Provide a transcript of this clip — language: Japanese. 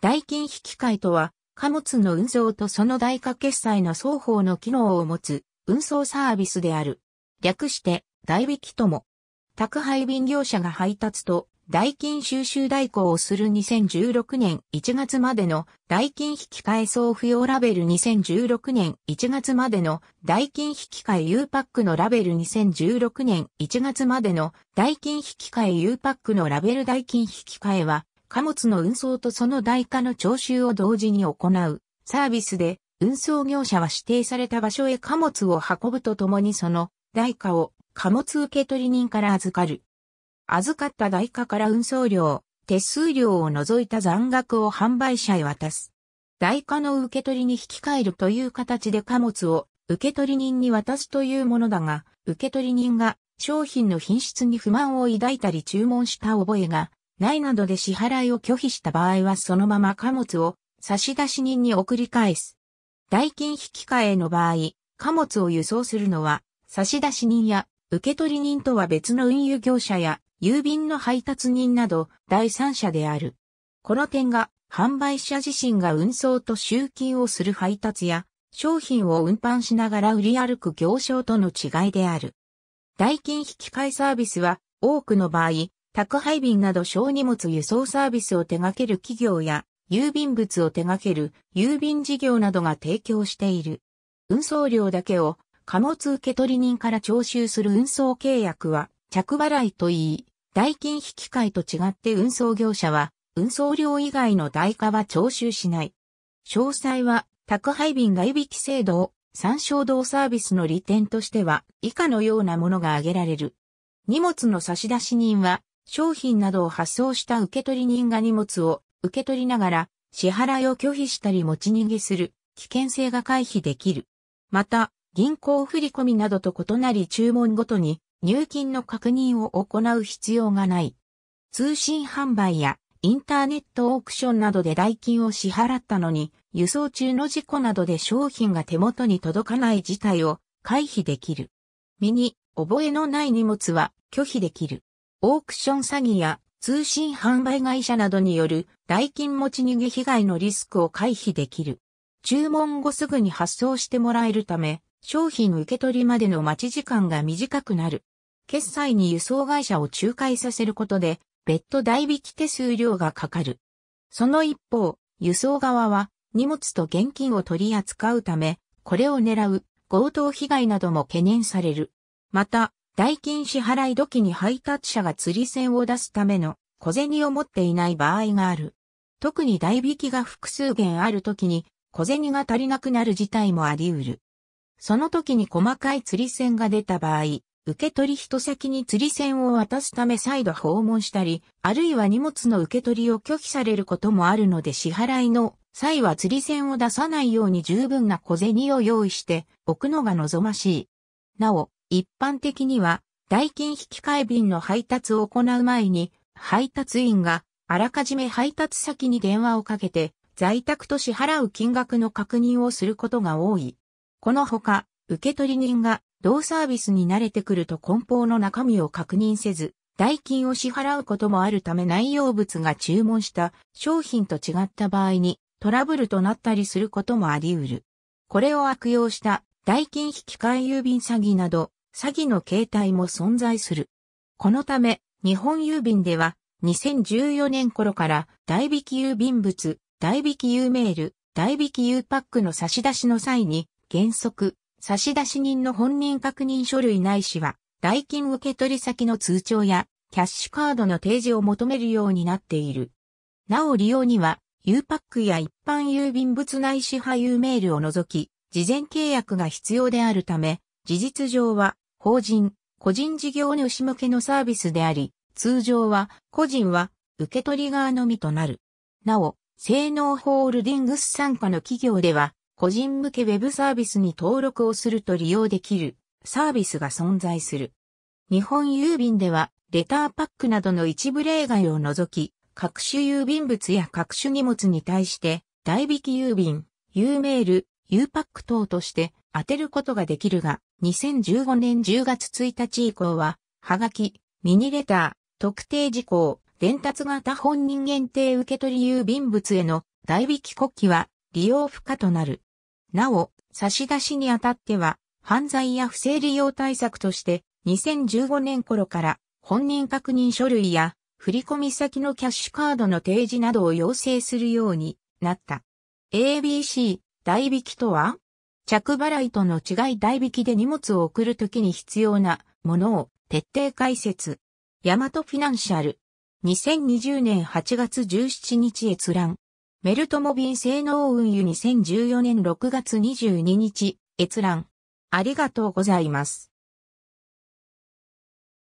代金引換とは、貨物の運送とその代価決済の双方の機能を持つ運送サービスである。略して、代引きとも。宅配便業者が配達と代金収集代行をする2016年1月までの代金引換送付用ラベル2016年1月までの代金引換 U パックのラベル2016年1月までの代金引換 U パックのラベル代金引換は貨物の運送とその代価の徴収を同時に行うサービスで、運送業者は指定された場所へ貨物を運ぶとともにその代価を貨物受取人から預かる。預かった代価から運送料、手数料を除いた残額を販売者へ渡す。代価の受取に引き換えるという形で貨物を受取人に渡すというものだが、受取人が商品の品質に不満を抱いたり注文した覚えがないなどで支払いを拒否した場合はそのまま貨物を差出人に送り返す。代金引換の場合、貨物を輸送するのは差出人や受取人とは別の運輸業者や郵便の配達人など第三者である。この点が販売者自身が運送と集金をする配達や商品を運搬しながら売り歩く業商との違いである。代金引換サービスは多くの場合、宅配便など小荷物輸送サービスを手掛ける企業や、郵便物を手掛ける郵便事業などが提供している。運送料だけを貨物受取人から徴収する運送契約は着払いと言い、代金引き換えと違って運送業者は運送料以外の代価は徴収しない。詳細は宅配便外引き制度を参照同サービスの利点としては以下のようなものが挙げられる。荷物の差出人は商品などを発送した受取人が荷物を受け取りながら支払いを拒否したり持ち逃げする危険性が回避できる。また、銀行振込などと異なり注文ごとに入金の確認を行う必要がない。通信販売やインターネットオークションなどで代金を支払ったのに、輸送中の事故などで商品が手元に届かない事態を回避できる。身に覚えのない荷物は拒否できる。オークション詐欺や通信販売会社などによる代金持ち逃げ被害のリスクを回避できる。注文後すぐに発送してもらえるため、商品受け取りまでの待ち時間が短くなる。決済に輸送会社を仲介させることで、別途代引き手数料がかかる。その一方、輸送側は荷物と現金を取り扱うため、これを狙う強盗被害なども懸念される。また、代金支払い時に配達者が釣り銭を出すための小銭を持っていない場合がある。特に代引きが複数件ある時に小銭が足りなくなる事態もあり得る。その時に細かい釣り銭が出た場合、受取人先に釣り銭を渡すため再度訪問したり、あるいは荷物の受け取りを拒否されることもあるので支払いの際は釣り銭を出さないように十分な小銭を用意しておくのが望ましい。なお、一般的には、代金引換便の配達を行う前に、配達員があらかじめ配達先に電話をかけて、在宅と支払う金額の確認をすることが多い。このほか、受取人が同サービスに慣れてくると梱包の中身を確認せず、代金を支払うこともあるため内容物が注文した商品と違った場合にトラブルとなったりすることもあり得る。これを悪用した代金引換郵便詐欺など詐欺の形態も存在する。このため、日本郵便では、2014年頃から代引き郵便物、代引き郵メール、代引き郵パックの差し出しの際に、原則、差出人の本人確認書類ないしは、代金受取先の通帳や、キャッシュカードの提示を求めるようになっている。なお利用には、U パックや一般郵便物内支配郵メールを除き、事前契約が必要であるため、事実上は法人、個人事業主向けのサービスであり、通常は個人は受け取り側のみとなる。なお、性能ホールディングス参加の企業では、個人向けウェブサービスに登録をすると利用できるサービスが存在する。日本郵便では、レターパックなどの一部例外を除き、各種郵便物や各種荷物に対して、代引き郵便、U メール、U パック等として、当てることができるが、2015年10月1日以降は、はがき、ミニレター、特定事項、伝達型本人限定受取郵便物への代引き国旗は利用不可となる。なお、差出にあたっては、犯罪や不正利用対策として、2015年頃から本人確認書類や振込先のキャッシュカードの提示などを要請するようになった。ABC 代引きとは着払いとの違い代引きで荷物を送るときに必要なものを徹底解説。ヤマトフィナンシャル。2020年8月17日閲覧。メルトモビン性能運輸2014年6月22日閲覧。ありがとうございます。